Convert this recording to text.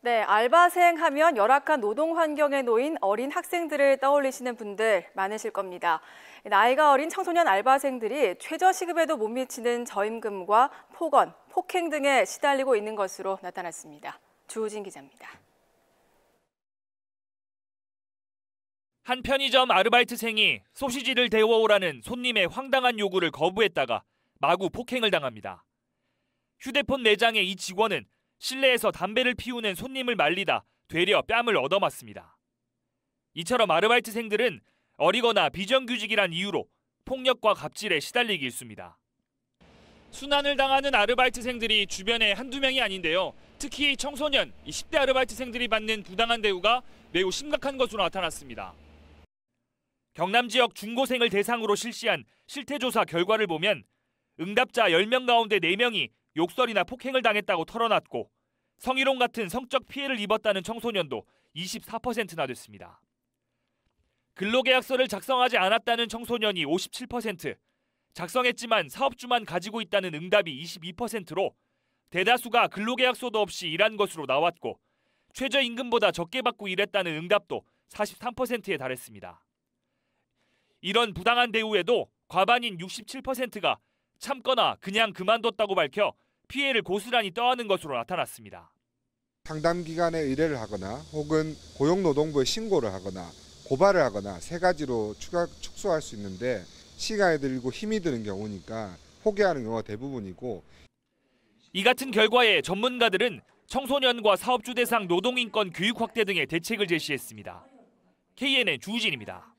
네, 알바생 하면 열악한 노동 환경에 놓인 어린 학생들을 떠올리시는 분들 많으실 겁니다. 나이가 어린 청소년 알바생들이 최저시급에도 못 미치는 저임금과 폭언, 폭행 등에 시달리고 있는 것으로 나타났습니다. 주우진 기자입니다. 한 편의점 아르바이트생이 소시지를 데워오라는 손님의 황당한 요구를 거부했다가 마구 폭행을 당합니다. 휴대폰 매장의이 직원은 실내에서 담배를 피우는 손님을 말리다 되려 뺨을 얻어맞습니다. 이처럼 아르바이트생들은 어리거나 비정규직이란 이유로 폭력과 갑질에 시달리기 일쑤입니다. 순환을 당하는 아르바이트생들이 주변에 한두 명이 아닌데요. 특히 청소년, 20대 아르바이트생들이 받는 부당한 대우가 매우 심각한 것으로 나타났습니다. 경남 지역 중고생을 대상으로 실시한 실태조사 결과를 보면 응답자 10명 가운데 4명이 욕설이나 폭행을 당했다고 털어놨고 성희롱 같은 성적 피해를 입었다는 청소년도 24%나 됐습니다. 근로계약서를 작성하지 않았다는 청소년이 57%, 작성했지만 사업주만 가지고 있다는 응답이 22%로 대다수가 근로계약서도 없이 일한 것으로 나왔고 최저임금보다 적게 받고 일했다는 응답도 43%에 달했습니다. 이런 부당한 대우에도 과반인 67%가 참거나 그냥 그만뒀다고 밝혀 피해를 고스란히 떠안은 것으로 나타났습니다. 상담 기관에 의뢰를 하거나 혹은 고용노동부에 신고를 하거나 고발을 하거나 세 가지로 추가 축소할 수 있는데 시간이 들고 힘이 드는 경우니까 포기하는 경우가 대부분이고 이 같은 결과에 전문가들은 청소년과 사업주 대상 노동인권 교육 확대 등의 대책을 제시했습니다. KNN 주진입니다